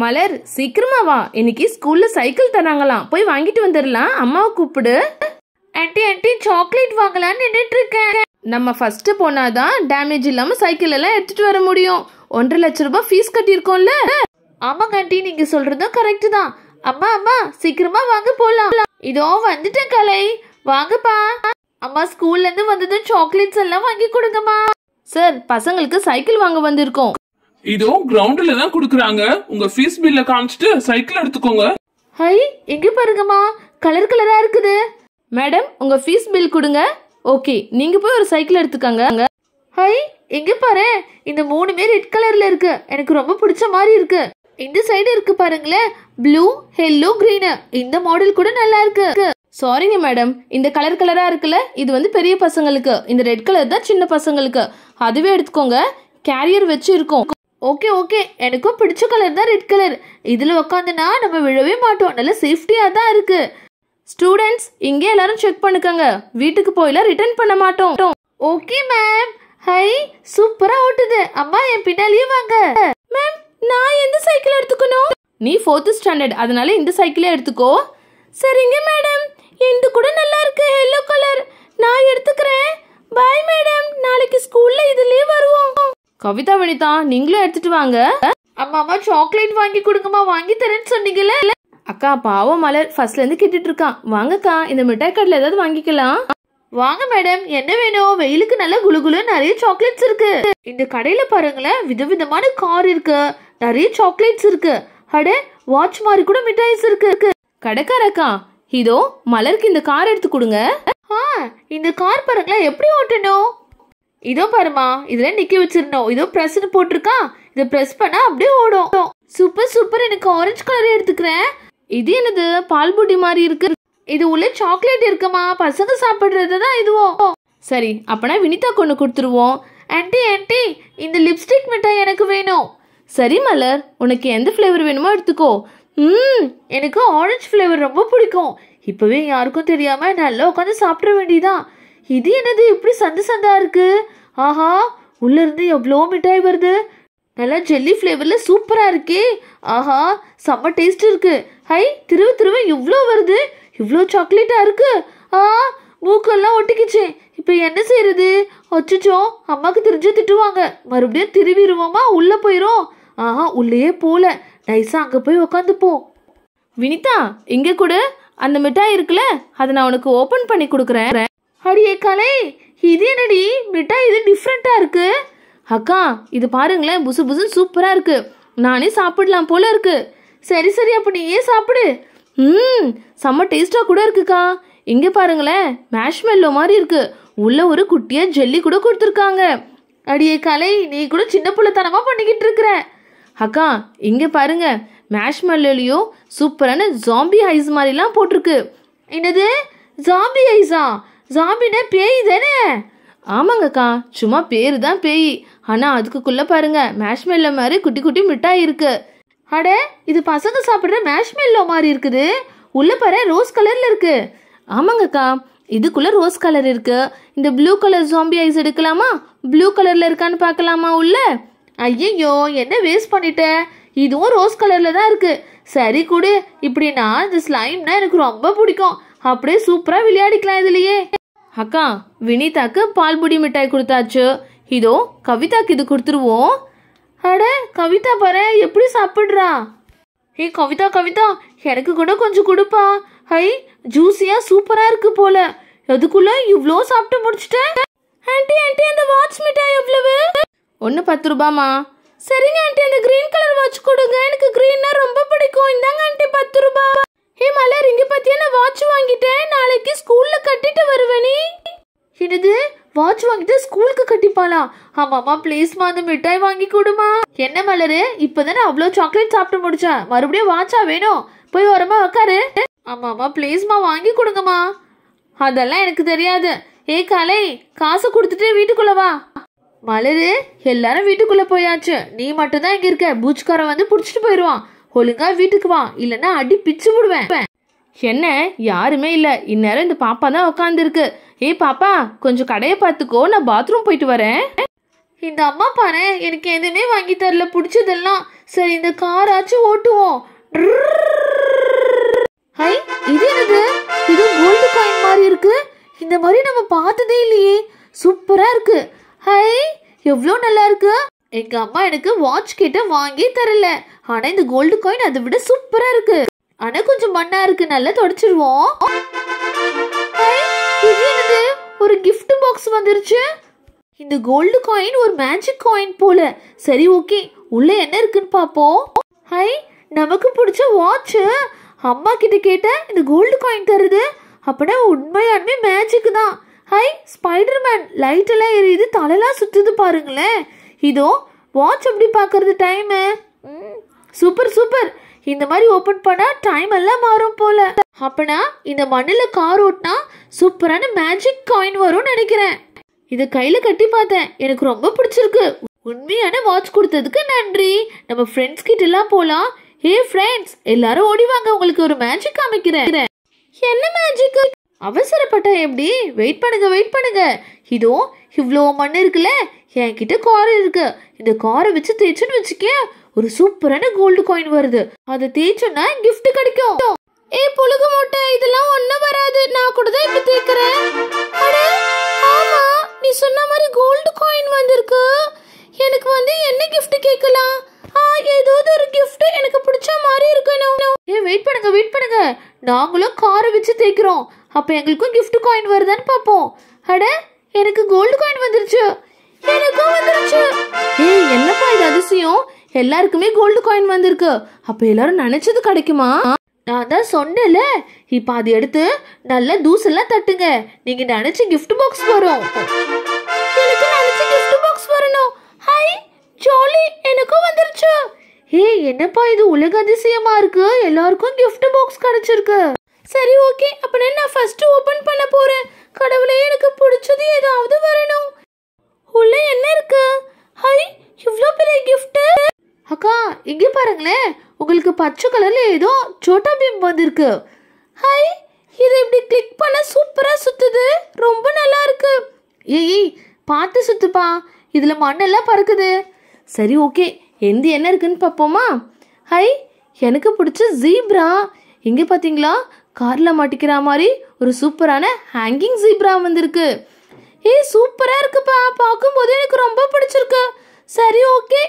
மலர் சீக்கிரமா வா இன்னைக்கு ஸ்கூல்ல சைக்கிள் தராங்களாம் போய் வாங்கிட்டு வந்துடலாம் அம்மாவை கூப்பிடு ஆன்டி ஆன்ட்டி சாக்லேட் வாங்கலாம்னு நின்றுட்டு இருக்கேன் நம்ம ஃபர்ஸ்ட் போனாதான் டேமேஜ் இல்லாம சைக்கிள் எல்லாம் எடுத்துட்டு வர முடியும் ஒன்றரை லட்ச ரூபாய் ஃபீஸ் கட்டியிருக்கோம்ல ஆமாங்க ஆன்ட்டி நீங்க சொல்றதும் கரெக்ட் தான் அம்மா அம்மா சீக்கிரமா வாங்க போலாம் இதோ வந்துட்டேன் கலை வாங்கப்பா அம்மா ஸ்கூல்ல இருந்து வந்ததும் சாக்லேட்ஸ் எல்லாம் வாங்கி கொடுங்கம்மா சார் பசங்களுக்கு சைக்கிள் வாங்க வந்திருக்கோம் இதோ கிரவுண்ட்ல தான் குடுக்குறாங்க உங்க ஃபீஸ் பில்ல காமிச்சிட்டு சைக்கிள் எடுத்துக்கோங்க ஹை எங்க பாருங்கம்மா கலர் கலரா இருக்குது மேடம் உங்க ஃபீஸ் பில் கொடுங்க ஓகே நீங்க போய் ஒரு சைக்கிள் எடுத்துக்கங்க ஹை எங்க பாரு இந்த மூணுமே ரெட் கலர்ல இருக்கு எனக்கு ரொம்ப பிடிச்ச மாதிரி இருக்கு இந்த சைடு இருக்கு பாருங்களேன் ப்ளூ ஹெல்லோ கிரீனு இந்த மாடல் கூட நல்லா இருக்கு சாரிங்க மேடம் இந்த கலர் கலரா இருக்குல்ல இது வந்து பெரிய பசங்களுக்கு இந்த ரெட் கலர் தான் சின்ன பசங்களுக்கு அதுவே எடுத்துக்கோங்க கேரியர் வச்சு இருக்கும் ஓகே ஓகே எனக்கும் பிடிச்ச கலர் தான் ரெட் கலர் இதில் உக்காந்துனா நம்ம விழவே மாட்டோம் நல்ல சேஃப்டியாக தான் இருக்குது ஸ்டூடெண்ட்ஸ் இங்கே எல்லாரும் செக் பண்ணுக்கங்க வீட்டுக்கு போயில ரிட்டர்ன் பண்ண மாட்டோம் ஓகே மேம் ஹை சூப்பரா ஓட்டுது அம்மா என் பின்னாலேயே வாங்க மேம் நான் எந்த சைக்கிள் எடுத்துக்கணும் நீ ஃபோர்த்து ஸ்டாண்டர்ட் அதனால இந்த சைக்கிளே எடுத்துக்கோ சரிங்க மேடம் இந்த கூட நல்லா இருக்கு எல்லோ கலர் நான் எடுத்துக்கிறேன் பாய் மேடம் நாளைக்கு ஸ்கூல்ல இதுலயே வருவோம் கவிதா வினிதா நீங்களும் எடுத்துட்டு வாங்க அம்மா அம்மா சாக்லேட் வாங்கி கொடுங்கம்மா வாங்கி தரேன்னு சொன்னீங்கல்ல அக்கா பாவம் மலர் ஃபர்ஸ்ட்ல இருந்து கிட்டிட்டு இருக்கான் வாங்கக்கா இந்த மிட்டாய் கடையில் ஏதாவது வாங்கிக்கலாம் வாங்க மேடம் என்ன வேணும் வெயிலுக்கு நல்ல குளுகுலு நிறைய சாக்லேட்ஸ் இருக்கு இந்த கடையில பாருங்களேன் விதவிதமான கார் இருக்கு நிறைய சாக்லேட்ஸ் இருக்கு அடே வாட்ச் மாதிரி கூட மிட்டாய்ஸ் இருக்கு கடைக்காரக்கா இதோ மலருக்கு இந்த கார் எடுத்து கொடுங்க ஆ இந்த கார் பாருங்களேன் எப்படி ஓட்டணும் இதோ பாருமா இதுல நிக்க வச்சிருந்தோம் இதோ ப்ரெஸ்ன்னு போட்டிருக்கா இதை ப்ரெஸ் பண்ணா அப்படியே ஓடும் சூப்பர் சூப்பர் எனக்கு ஆரஞ்சு கலர் எடுத்துக்கிறேன் இது என்னது பால் பூட்டி மாதிரி இருக்கு இது உள்ள சாக்லேட் இருக்குமா பசங்க சாப்பிட்றது தான் சரி அப்பனா வினிதா கொண்டு கொடுத்துருவோம் ஆன்டி ஆன்டி இந்த லிப்ஸ்டிக் மிட்டாய் எனக்கு வேணும் சரி மலர் உனக்கு எந்த ஃப்ளேவர் வேணுமோ எடுத்துக்கோ ம் எனக்கு ஆரஞ்சு ஃப்ளேவர் ரொம்ப பிடிக்கும் இப்போவே யாருக்கும் தெரியாமல் நல்லா உட்காந்து சாப்பிட வேண்டியதான் இது என்னது இப்படி சந்து சந்தா இருக்குது ஆஹா உள்ளேருந்து எவ்வளோ மிட்டாய் வருது நல்லா ஜெல்லி ஃப்ளேவரில் சூப்பராக இருக்கே ஆஹா செம்ம டேஸ்ட் இருக்குது ஹை திரும்ப திரும்ப இவ்வளோ வருது இவ்வளோ சாக்லேட்டாக இருக்குது ஆ மூக்கெல்லாம் ஒட்டிக்கிச்சு இப்போ என்ன செய்யறது அச்சுச்சோ அம்மாவுக்கு தெரிஞ்சு திட்டுவாங்க மறுபடியும் திரும்பிடுவோமா உள்ளே போயிடும் ஆஹா உள்ளேயே போகல நைஸாக அங்கே போய் உக்காந்துப்போம் வினிதா இங்கே கூட அந்த மிட்டாய் இருக்குல்ல அதை நான் உனக்கு ஓப்பன் பண்ணி கொடுக்குறேன் அடியே கலை இது என்னடி மிட்டாய் இது டிஃப்ரெண்ட்டாக இருக்குது அக்கா இது பாருங்களேன் புசு புசு சூப்பராக இருக்குது நானே சாப்பிடலாம் போல இருக்குது சரி சரி அப்போ நீயே சாப்பிடு ம் செம்ம டேஸ்ட்டாக கூட இருக்குக்கா இங்கே பாருங்களேன் மேஷ்மெல்லோ மாதிரி இருக்குது உள்ளே ஒரு குட்டியாக ஜெல்லி கூட கொடுத்துருக்காங்க அடியே கலை நீ கூட சின்ன பிள்ளைத்தனமாக பண்ணிக்கிட்டு இருக்கிற அக்கா இங்கே பாருங்க மேஷ்மெல்லோலையும் சூப்பரான ஜாம்பி ஐஸ் மாதிரிலாம் போட்டிருக்கு என்னது ஜாம்பி ஐஸா ஜாம்பினா பேய் தானே ஆமாங்கக்கா சும்மா பேர் தான் பேய் ஆனால் அதுக்குள்ள பாருங்க மேஷ்மெல்ல மாதிரி குட்டி குட்டி மிட்டாய் இருக்கு அட இது பசங்க சாப்பிட்ற மேஷ்மெல்லோ மாதிரி இருக்குது உள்ளே பாரு ரோஸ் கலரில் இருக்கு ஆமாங்கக்கா இதுக்குள்ளே ரோஸ் கலர் இருக்கு இந்த ப்ளூ கலர் ஜாம்பி ஐஸ் எடுக்கலாமா ப்ளூ கலரில் இருக்கான்னு பார்க்கலாமா உள்ள ஐயையோ என்ன வேஸ்ட் பண்ணிட்டேன் இதுவும் ரோஸ் கலரில் தான் இருக்குது சரி கொடு இப்படின்னா இந்த ஸ்லைம்னா எனக்கு ரொம்ப பிடிக்கும் அப்படியே சூப்பராக விளையாடிக்கலாம் இதுலயே அக்கா வினிதாக்கு பால்புடி மிட்டாய் கொடுத்தாச்சு இதோ கவிதாக்கு இது கொடுத்துருவோம் அட கவிதா பாரு எப்படி சாப்பிட்றா ஏ கவிதா கவிதா எனக்கு கூட கொஞ்சம் கொடுப்பா ஹை ஜூஸியா சூப்பரா இருக்கு போல அதுக்குள்ள இவ்வளோ சாப்பிட்டு முடிச்சிட்டேன் ஆண்டி ஆண்டி அந்த வாட்ச் மிட்டாய் எவ்வளவு ஒன்று பத்து ரூபாமா சரிங்க ஆண்டி அந்த கிரீன் கலர் வாட்ச் கொடுங்க எனக்கு கிரீன்னா ரொம்ப பிடிக்கும் இந்தாங்க ஆண்டி பத்து ரூபா ஹே மலர் இங்க பத்தியா நான் வாட்ச் வாங்கிட்டேன் நாளைக்கு ஸ்கூல்ல கட்டிட்டு வருவனி என்னது வாட்ச் வாங்கிட்டு ஸ்கூலுக்கு கட்டிப்பாளா ஆமாமா ப்ளீஸ்மா அந்த மிட்டாய் வாங்கி கொடுமா என்ன மலரு இப்பதானே அவ்வளோ சாக்லேட் சாப்பிட்டு முடிச்சேன் மறுபடியும் வாட்சா வேணும் போய் ஓரமா உக்காரு ஆமாமா ப்ளீஸ்மா வாங்கி கொடுங்கம்மா அதெல்லாம் எனக்கு தெரியாது ஏ கலை காசு கொடுத்துட்டு வீட்டுக்குள்ள வா மலரு எல்லாரும் வீட்டுக்குள்ள போயாச்சு நீ மட்டும்தான் இங்க இருக்க பூச்காரன் வந்து புடிச்சிட்டு போயிடுவான் ஒழுங்கா வீட்டுக்கு வா இல்லைன்னா அடி பிச்சு விடுவேன் என்ன யாருமே இல்லை இந்நேரம் இந்த பாப்பா தான் உட்காந்துருக்கு ஏ பாப்பா கொஞ்சம் கடையை பார்த்துக்கோ நான் பாத்ரூம் போயிட்டு வரேன் இந்த அம்மா பாரு எனக்கு எதுவுமே வாங்கி தரல பிடிச்சதெல்லாம் சரி இந்த காராச்சும் ஓட்டுவோம் ஹை இது என்னது இது கோல்டு காயின் மாதிரி இருக்கு இந்த மாதிரி நம்ம பார்த்ததே இல்லையே சூப்பரா இருக்கு ஹை எவ்வளோ நல்லா இருக்கு எங்கள் அம்மா எனக்கு வாட்ச் கிட்ட வாங்கி தரல ஆனால் இந்த கோல்டு காயின் அதை விட சூப்பராக இருக்கு ஆனால் கொஞ்சம் மண்ணாக இருக்கு நல்லா தொடச்சிருவோம் ஒரு கிஃப்ட் பாக்ஸ் வந்துருச்சு இந்த கோல்டு காயின் ஒரு மேஜிக் காயின் போல சரி ஓகே உள்ள என்ன இருக்குன்னு பார்ப்போம் ஹை நமக்கு பிடிச்ச வாட்ச் அம்மா கிட்ட கேட்டேன் இந்த கோல்டு காயின் தருது அப்படின்னா உண்மையாலுமே மேஜிக் தான் ஹை ஸ்பைடர்மேன் லைட் எல்லாம் எரியுது தலையெல்லாம் சுத்துது பாருங்களேன் இதோ வாட்ச் எப்படி பார்க்கறது டைமு சூப்பர் சூப்பர் இந்த மாதிரி ஓப்பன் பண்ணால் டைம் எல்லாம் மாறும் போல அப்பனா இந்த மண்ணில் கார் ஓட்டினா சூப்பரான மேஜிக் காயின் வரும்னு நினைக்கிறேன் இதை கையில் கட்டி பார்த்தேன் எனக்கு ரொம்ப பிடிச்சிருக்கு உண்மையான வாட்ச் கொடுத்ததுக்கு நன்றி நம்ம ஃப்ரெண்ட்ஸ் கிட்ட எல்லாம் போகலாம் ஹே ஃப்ரெண்ட்ஸ் எல்லாரும் வாங்க உங்களுக்கு ஒரு மேஜிக் காமிக்கிறேன் என்ன மேஜிக் அவசரப்பட்ட எப்படி வெயிட் பண்ணுங்க வெயிட் பண்ணுங்க இதோ இவ்வளோ மண் இருக்குல்ல என்கிட்ட கார் இருக்கு இந்த காரை வச்சு தேய்ச்சுன்னு வச்சுக்கே ஒரு சூப்பரான கோல்டு காயின் வருது அதை தேய்ச்சோன்னா கிஃப்ட் கிடைக்கும் ஏ புழுகு மூட்டை இதெல்லாம் ஒன்றும் வராது நான் கூட தான் இப்போ தேய்க்கிறேன் ஆமா நீ சொன்ன மாதிரி கோல்டு காயின் வந்திருக்கு எனக்கு வந்து என்ன கிஃப்ட் கேட்கலாம் ஏதாவது ஒரு கிஃப்ட் எனக்கு பிடிச்ச மாதிரி இருக்கணும் ஏ வெயிட் பண்ணுங்க வெயிட் பண்ணுங்க நாங்களும் காரை வச்சு தேய்க்கிறோம் அப்போ எங்களுக்கும் கிஃப்ட் காயின் வருதான்னு பார்ப்போம் அட எனக்கு கோல்டு வந்துருச்சு எனக்கும் வந்துருச்சு ஏய் என்னப்பா இது அதிசயம் எல்லாருக்குமே கோல்டு காயின் வந்திருக்கு அப்ப எல்லாரும் நினைச்சது கிடைக்குமா நான் தான் சொன்னேன்ல இப்போ அதை எடுத்து நல்ல தூசெல்லாம் தட்டுங்க நீங்க நினைச்ச கிஃப்ட் பாக்ஸ் வரும் எனக்கு நினைச்ச கிஃப்ட் பாக்ஸ் வரணும் ஹாய் ஜாலி எனக்கும் வந்துருச்சு ஏய் என்னப்பா இது உலக அதிசயமா இருக்கு எல்லாருக்கும் கிஃப்ட் பாக்ஸ் கிடைச்சிருக்கு சரி ஓகே அப்ப நான் ஃபர்ஸ்ட் ஓபன் பண்ண போறேன் கடவுளே எனக்கு பிடிச்சது ஏதாவது வரணும் உள்ள என்ன இருக்கு ஹை இவ்வளோ பெரிய கிஃப்ட் அக்கா இங்கே பாருங்களேன் உங்களுக்கு பச்சை கலர்ல ஏதோ சோட்டா பீம் வந்திருக்கு ஹை இது இப்படி கிளிக் பண்ண சூப்பரா சுத்துது ரொம்ப நல்லா இருக்கு ஏய் பார்த்து சுத்துப்பா இதுல மண்ணெல்லாம் பறக்குது சரி ஓகே எந்த என்ன இருக்குன்னு பார்ப்போமா ஹை எனக்கு பிடிச்ச ஜீப்ரா இங்கே பார்த்தீங்களா காரில் மாட்டிக்கிற மாதிரி ஒரு சூப்பரான ஹேங்கிங் ஜீப்ரா வந்திருக்கு ஏய் சூப்பராக இருக்குப்பா பார்க்கும்போது எனக்கு ரொம்ப பிடிச்சிருக்கு சரி ஓகே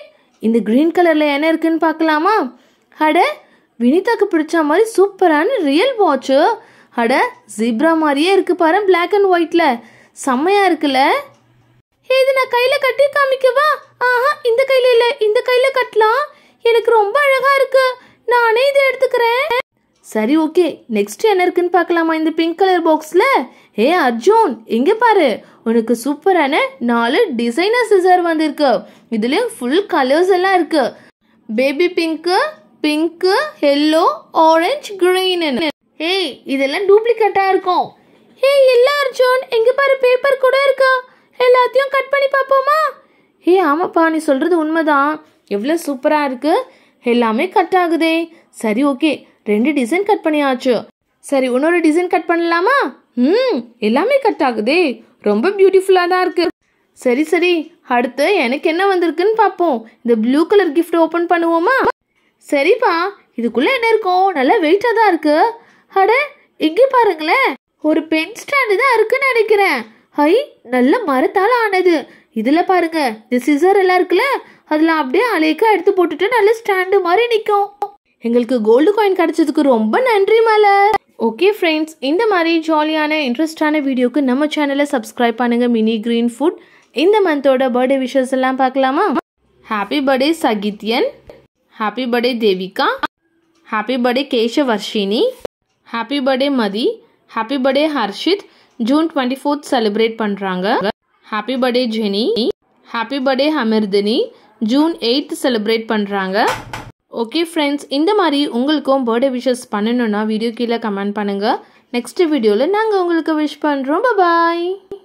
இந்த க்ரீன் கலரில் என்ன இருக்குன்னு பார்க்கலாமா அட வினிதாக்கு பிடிச்ச மாதிரி சூப்பரான ரியல் வாட்ச்சு அட ஜீப்ரா மாதிரியே இருக்கு பாரு பிளாக் அண்ட் ஒயிட்டில் செம்மையாக இருக்குல்ல இது நான் கையில் கட்டி காமிக்கவா ஆஹா இந்த கையில் இல்லை இந்த கையில் கட்டலாம் எனக்கு ரொம்ப அழகாக இருக்கு நானே இதை எடுத்துக்கிறேன் சரி ஓகே நெக்ஸ்ட் என்ன இருக்குன்னு பார்க்கலாமா இந்த பிங்க் கலர் பாக்ஸில் ஏ அர்ஜுன் எங்கே பாரு உனக்கு சூப்பரான நாலு டிசைனர் சிசர் வந்திருக்கு இதுலேயும் ஃபுல் கலர்ஸ் எல்லாம் இருக்கு baby pink pink yellow orange green ஏய் இதெல்லாம் டூப்ளிகேட்டாக இருக்கும் ஏய் இல்லை அர்ஜுன் எங்கே பாரு பேப்பர் கூட இருக்கா எல்லாத்தையும் கட் பண்ணி பார்ப்போமா ஏ ஆமாப்பா நீ சொல்கிறது உண்மைதான் எவ்வளோ சூப்பராக இருக்குது எல்லாமே கட் ஆகுதே சரி ஓகே ரெண்டு டிசைன் கட் பண்ணியாச்சு சரி இன்னொரு டிசைன் கட் பண்ணலாமா ம் எல்லாமே கட் ஆகுதே ரொம்ப பியூட்டிஃபுல்லாக தான் இருக்குது சரி சரி அடுத்து எனக்கு என்ன வந்திருக்குன்னு பார்ப்போம் இந்த ப்ளூ கலர் கிஃப்ட் ஓப்பன் பண்ணுவோமா சரிப்பா இதுக்குள்ளே என்ன இருக்கும் நல்லா வெயிட்டாக தான் இருக்கு அட இங்கே பாருங்களேன் ஒரு பென் ஸ்டாண்டு தான் இருக்குன்னு நினைக்கிறேன் ஹை நல்ல மரத்தால் ஆனது இதில் பாருங்க இந்த சிசர் எல்லாம் இருக்குல்ல அதில் அப்படியே அலைக்கா எடுத்து போட்டுட்டு நல்ல ஸ்டாண்டு மாதிரி நிற்கும் எங்களுக்கு கோல்டு காயின் கிடைச்சதுக்கு ரொம்ப நன்றி மலர் ஓகே ஃப்ரெண்ட்ஸ் இந்த மாதிரி ஜாலியான இன்ட்ரெஸ்டான வீடியோக்கு நம்ம சேனலை சப்ஸ்கிரைப் பண்ணுங்கள் மினி கிரீன் ஃபுட் இந்த மந்தோட பர்த்டே விஷஸ் எல்லாம் பார்க்கலாமா happy birthday Sahithyan happy birthday Devika happy birthday Keshavarshini happy birthday Mathi happy birthday Harshit June twenty fourth celebrate பண்ணுறாங்க happy birthday Jenny happy birthday Amirthini June eighth celebrate பண்ணுறாங்க ஓகே ஃப்ரெண்ட்ஸ் இந்த மாதிரி உங்களுக்கும் பர்த்டே விஷஸ் பண்ணணுன்னா video கீழே கமெண்ட் பண்ணுங்கள் நெக்ஸ்ட் வீடியோவில் நாங்கள் உங்களுக்கு விஷ் பண்ணுறோம் பாய்